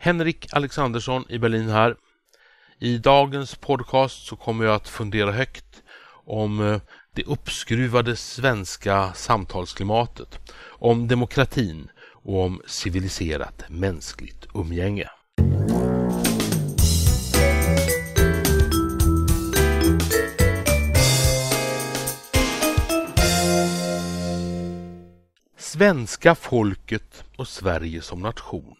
Henrik Alexandersson i Berlin här. I dagens podcast så kommer jag att fundera högt om eh, det uppskruvade svenska samtalsklimatet, om demokratin och om civiliserat mänskligt umgänge. Svenska folket och Sverige som nation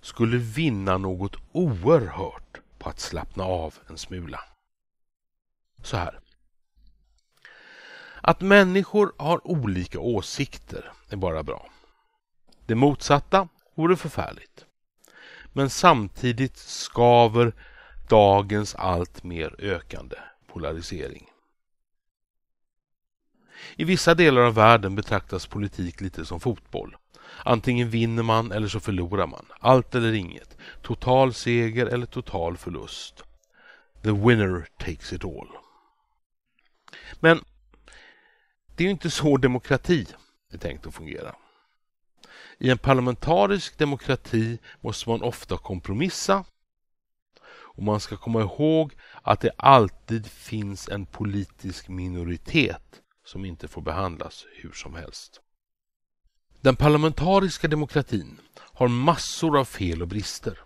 skulle vinna något oerhört på att slappna av en smula. Så här. Att människor har olika åsikter är bara bra. Det motsatta vore förfärligt. Men samtidigt skaver dagens alltmer ökande polarisering. I vissa delar av världen betraktas politik lite som fotboll. Antingen vinner man eller så förlorar man. Allt eller inget. Total seger eller total förlust. The winner takes it all. Men det är ju inte så demokrati är tänkt att fungera. I en parlamentarisk demokrati måste man ofta kompromissa och man ska komma ihåg att det alltid finns en politisk minoritet som inte får behandlas hur som helst. Den parlamentariska demokratin har massor av fel och brister.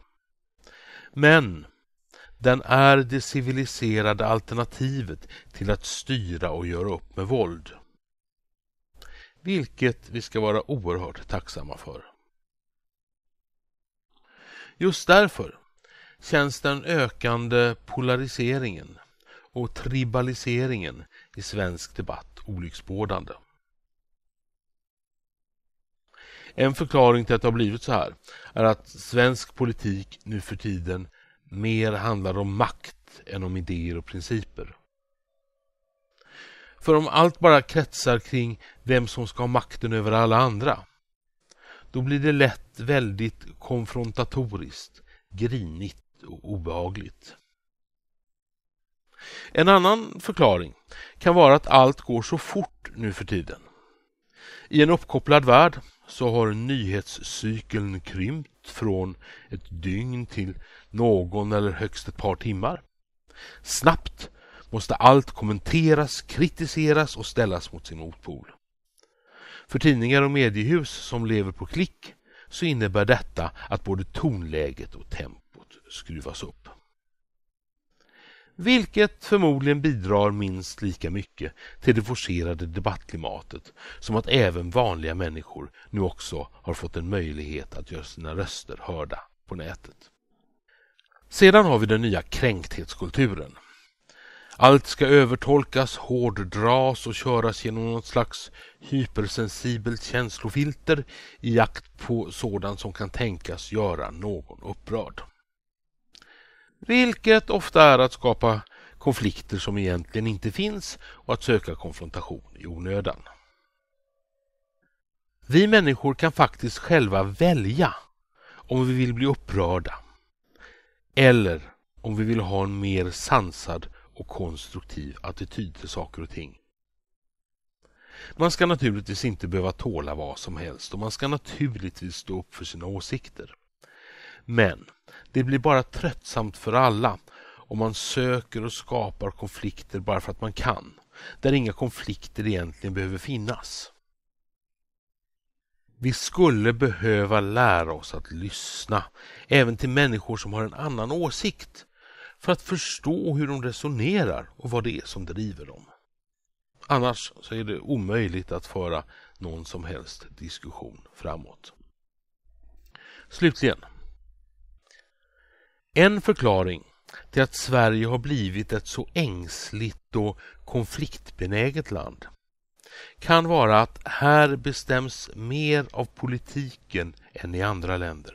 Men den är det civiliserade alternativet till att styra och göra upp med våld. Vilket vi ska vara oerhört tacksamma för. Just därför känns den ökande polariseringen och tribaliseringen i svensk debatt olycksbådande. En förklaring till att det har blivit så här är att svensk politik nu för tiden mer handlar om makt än om idéer och principer. För om allt bara kretsar kring vem som ska ha makten över alla andra, då blir det lätt väldigt konfrontatoriskt, grinigt och obehagligt. En annan förklaring kan vara att allt går så fort nu för tiden. I en uppkopplad värld så har nyhetscykeln krympt från ett dygn till någon eller högst ett par timmar. Snabbt måste allt kommenteras, kritiseras och ställas mot sin motpol. För tidningar och mediehus som lever på klick så innebär detta att både tonläget och tempot skruvas upp vilket förmodligen bidrar minst lika mycket till det forcerade debattklimatet som att även vanliga människor nu också har fått en möjlighet att göra sina röster hörda på nätet. Sedan har vi den nya kränkthetskulturen. Allt ska övertolkas, hårddras och köras genom något slags hypersensibelt känslofilter i jakt på sådant som kan tänkas göra någon upprörd. Vilket ofta är att skapa konflikter som egentligen inte finns och att söka konfrontation i onödan. Vi människor kan faktiskt själva välja om vi vill bli upprörda eller om vi vill ha en mer sansad och konstruktiv attityd till saker och ting. Man ska naturligtvis inte behöva tåla vad som helst och man ska naturligtvis stå upp för sina åsikter. Men det blir bara tröttsamt för alla om man söker och skapar konflikter bara för att man kan, där inga konflikter egentligen behöver finnas. Vi skulle behöva lära oss att lyssna, även till människor som har en annan åsikt, för att förstå hur de resonerar och vad det är som driver dem. Annars så är det omöjligt att föra någon som helst diskussion framåt. Slutligen, en förklaring till att Sverige har blivit ett så ängsligt och konfliktbenäget land kan vara att här bestäms mer av politiken än i andra länder.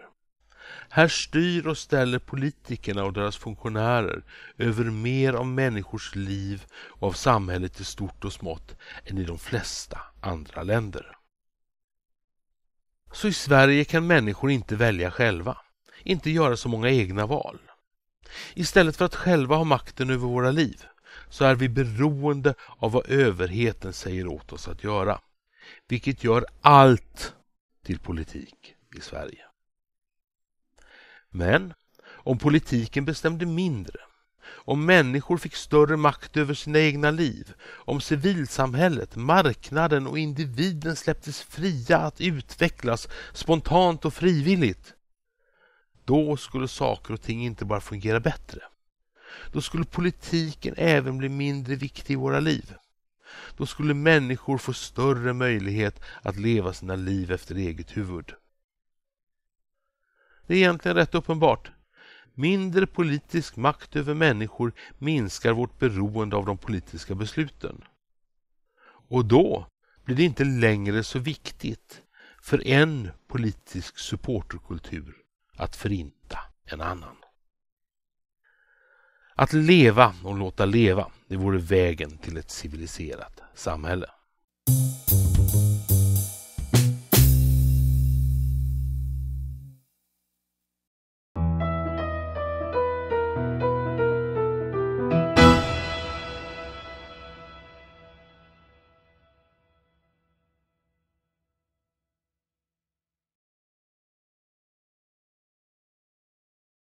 Här styr och ställer politikerna och deras funktionärer över mer av människors liv och av samhället i stort och smått än i de flesta andra länder. Så i Sverige kan människor inte välja själva inte göra så många egna val. Istället för att själva ha makten över våra liv så är vi beroende av vad överheten säger åt oss att göra. Vilket gör allt till politik i Sverige. Men om politiken bestämde mindre, om människor fick större makt över sina egna liv, om civilsamhället, marknaden och individen släpptes fria att utvecklas spontant och frivilligt, då skulle saker och ting inte bara fungera bättre. Då skulle politiken även bli mindre viktig i våra liv. Då skulle människor få större möjlighet att leva sina liv efter eget huvud. Det är egentligen rätt uppenbart. Mindre politisk makt över människor minskar vårt beroende av de politiska besluten. Och då blir det inte längre så viktigt för en politisk supporterkultur att förinta en annan. Att leva och låta leva, det vore vägen till ett civiliserat samhälle.